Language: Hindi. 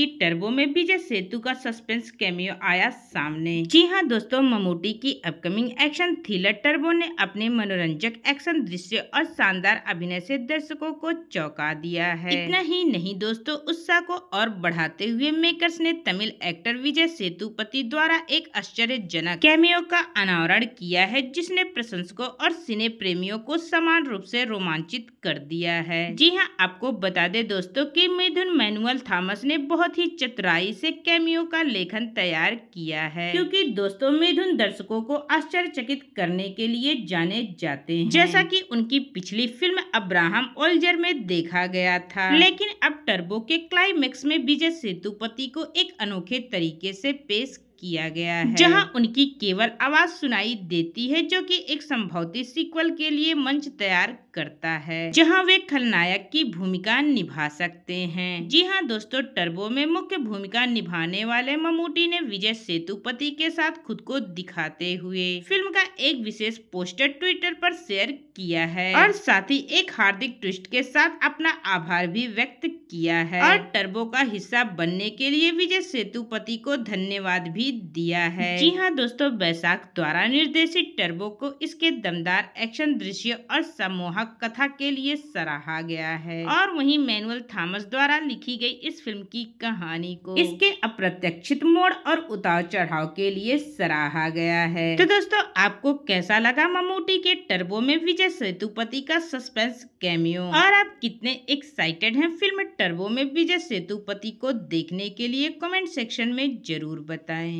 की टर्बो में विजय सेतु का सस्पेंस कैमियो आया सामने जी हाँ दोस्तों ममूटी की अपकमिंग एक्शन थ्रिलर टर्बो ने अपने मनोरंजक एक्शन दृश्य और शानदार अभिनय से दर्शकों को चौंका दिया है इतना ही नहीं दोस्तों उत्साह को और बढ़ाते हुए मेकर्स ने तमिल एक्टर विजय सेतुपति द्वारा एक आश्चर्यजनक कैमियो का अनावरण किया है जिसने प्रशंसकों और सिने प्रेमियों को समान रूप से रोमांचित कर दिया है जी हाँ आपको बता दे दोस्तों की मिथुन मैनुअल थॉमस ने बहुत ही की चतुराई से कैमियो का लेखन तैयार किया है क्योंकि दोस्तों मिथुन दर्शकों को आश्चर्यचकित करने के लिए जाने जाते हैं जैसा कि उनकी पिछली फिल्म अब्राहम ओल्जर में देखा गया था लेकिन अब टर्बो के क्लाइमेक्स में विजय सेतुपति को एक अनोखे तरीके से पेश किया गया है जहां उनकी केवल आवाज सुनाई देती है जो कि एक संभवती सीक्वल के लिए मंच तैयार करता है जहां वे खलनायक की भूमिका निभा सकते हैं जी हाँ दोस्तों टर्बो में मुख्य भूमिका निभाने वाले ममूटी ने विजय सेतुपति के साथ खुद को दिखाते हुए फिल्म का एक विशेष पोस्टर ट्विटर पर शेयर किया है और साथ ही एक हार्दिक ट्विस्ट के साथ अपना आभार भी व्यक्त किया है और टर्बो का हिस्सा बनने के लिए विजय सेतुपति को धन्यवाद भी भी दिया है जी हाँ दोस्तों बैसाख द्वारा निर्देशित टर्बो को इसके दमदार एक्शन दृश्य और सम्मोहक कथा के लिए सराहा गया है और वहीं मैनुअल थॉमस द्वारा लिखी गई इस फिल्म की कहानी को इसके अप्रत्यक्षित मोड़ और उतार चढ़ाव के लिए सराहा गया है तो दोस्तों आपको कैसा लगा ममूटी के टर्बो में विजय सेतुपति का सस्पेंस कैमियो और आप कितने एक्साइटेड हैं फिल्म टर्बो में विजय सेतुपति को देखने के लिए कमेंट सेक्शन में जरूर बताएं